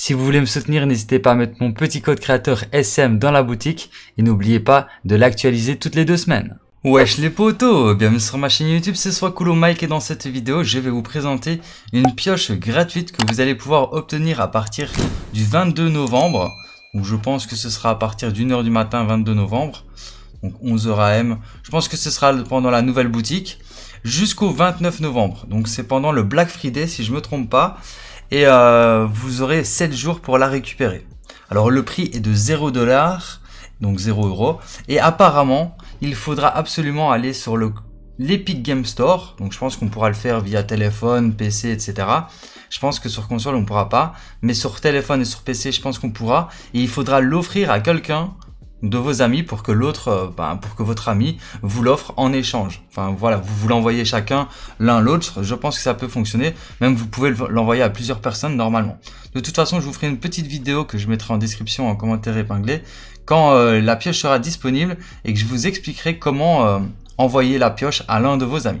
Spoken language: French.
Si vous voulez me soutenir, n'hésitez pas à mettre mon petit code créateur SM dans la boutique et n'oubliez pas de l'actualiser toutes les deux semaines. Wesh les potos Bienvenue sur ma chaîne YouTube, c'est soit Coolo Mike et dans cette vidéo, je vais vous présenter une pioche gratuite que vous allez pouvoir obtenir à partir du 22 novembre, ou je pense que ce sera à partir d'une heure du matin 22 novembre, donc 11h AM, je pense que ce sera pendant la nouvelle boutique, jusqu'au 29 novembre, donc c'est pendant le Black Friday si je me trompe pas, et euh, vous aurez 7 jours pour la récupérer. Alors le prix est de 0 dollars, donc 0 euros, et apparemment il faudra absolument aller sur le l'Epic Game Store, donc je pense qu'on pourra le faire via téléphone, PC, etc. Je pense que sur console on pourra pas, mais sur téléphone et sur PC je pense qu'on pourra, et il faudra l'offrir à quelqu'un de vos amis pour que l'autre, euh, ben, pour que votre ami vous l'offre en échange. Enfin voilà, vous vous l'envoyez chacun l'un l'autre. Je pense que ça peut fonctionner. Même vous pouvez l'envoyer à plusieurs personnes normalement. De toute façon, je vous ferai une petite vidéo que je mettrai en description en commentaire épinglé quand euh, la pioche sera disponible et que je vous expliquerai comment euh, envoyer la pioche à l'un de vos amis.